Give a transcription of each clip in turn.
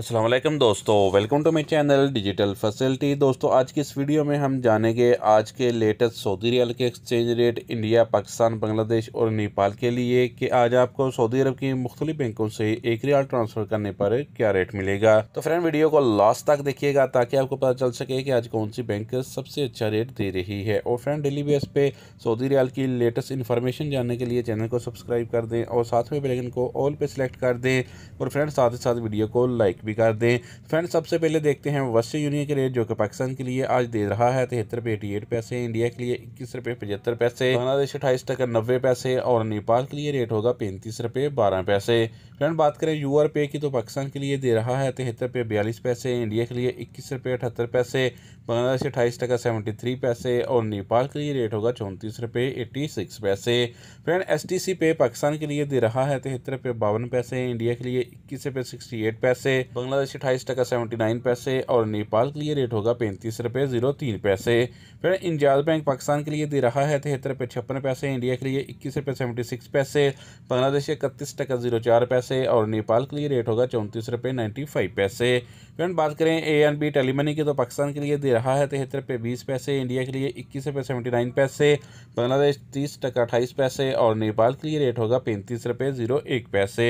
असलम दोस्तों welcome to my channel digital facility दोस्तों आज की इस वीडियो में हम जानेंगे आज के लेटेस्ट सऊदी रियाल के exchange rate India Pakistan Bangladesh और नेपाल के लिए कि आज आपको सऊदी अरब की मुख्तलि बैंकों से एक रियाल ट्रांसफर करने पर क्या रेट मिलेगा तो फ्रेंड वीडियो को लास्ट तक देखिएगा ताकि आपको पता चल सके कि आज कौन सी बैंक सबसे अच्छा रेट दे रही है और फ्रेंड डेली बेस पे सऊदी रियाल की लेटेस्ट इन्फॉर्मेशन जानने के लिए चैनल को सब्सक्राइब कर दें और साथ में बेलकन को ऑल पे सिलेक्ट कर दें और फ्रेंड साथ ही साथ वीडियो को लाइक भी कर दें फ्रेंड्स सबसे पहले देखते हैं वस्ट यूनियन के रेट जो कि पाकिस्तान के लिए आज दे रहा है तिहत्तर रुपये एटी एट पैसे इंडिया के लिए इक्कीस रुपये पचहत्तर पैसे बांग्लादेश अट्ठाईस टका नब्बे पैसे और नेपाल के लिए रेट होगा पैंतीस रुपये बारह पैसे फ्रेंड बात करें यू आर पे की तो पाकिस्तान के लिए दे रहा है तिहत्तर रुपये बयालीस पैसे इंडिया के लिए इक्कीस रुपये अठहत्तर पैसे बांग्लादेश अट्ठाईस टका सेवेंटी थ्री पैसे और नेपाल के लिए रेट होगा चौंतीस रुपये एट्टी सिक्स पैसे फ्रेंड एस टी सी पे पाकिस्तान के लिए दे रहा है तिहत्तर रुपये बावन पैसे इंडिया के लिए इक्कीस रुपये सिक्सटी एट पैसे बांग्लादेश अट्ठाईस टका सेवेंटी नाइन पैसे और नेपाल के लिए रेट होगा पैंतीस रुपये जीरो तीन पैसे फिर इंजाज बैंक पाकिस्तान के लिए दे रहा है तिहत्तर रुपये छप्पन पैसे इंडिया के लिए इक्कीस रुपये सेवेंटी सिक्स पैसे बांग्लादेश इकतीस टका जीरो चार पैसे और नेपाल के लिए रेट होगा चौंतीस रुपये नाइन्टी फाइव पैसे फिर बात करें ए एन बी टेलीमनी की तो पाकिस्तान के लिए दे रहा है तिहत्तर रुपये बीस पैसे इंडिया के लिए इक्कीस रुपये सेवेंटी नाइन पैसे बांग्लादेश तीस टका अट्ठाईस पैसे और नेपाल के लिए रेट होगा पैंतीस रुपये जीरो एक पैसे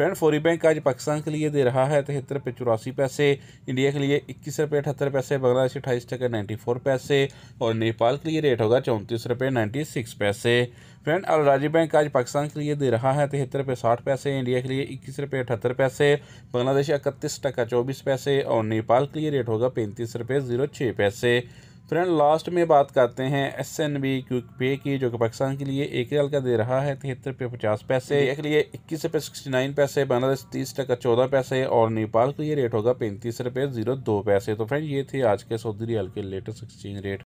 फ्रेंड फौरी बैंक आज पाकिस्तान के लिए दे रहा है तिहत्तर पे चौरासी पैसे इंडिया के लिए इक्कीस रुपये अठहत्तर पैसे बांग्लादेश अट्ठाईस टके नाइन्टी फोर पैसे और नेपाल के लिए रेट होगा चौंतीस रुपये नाइन्टी सिक्स पैसे फ्रेंड और राज्य बैंक आज पाकिस्तान के लिए दे रहा है तिहत्तर रुपये साठ पैसे इंडिया के लिए इक्कीस रुपये अठहत्तर पैसे बांग्लादेश इकतीस टका चौबीस पैसे और नेपाल के लिए रेट होगा पैंतीस रुपये ज़ीरो छः पैसे फ्रेंड लास्ट में बात करते हैं एस एन बी क्विक पे की जो कि पाकिस्तान के लिए एक रियाल का दे रहा है तिहत्तर रुपये पचास पैसे के लिए इक्कीस रुपये सिक्सटी नाइन पैसे बांग्लादेश तीस टका चौदह पैसे और नेपाल का ये रेट होगा पैंतीस रुपये जीरो दो पैसे तो फ्रेंड ये थे आज के सऊदी रियाल के लेटेस्ट एक्सचेंज रेट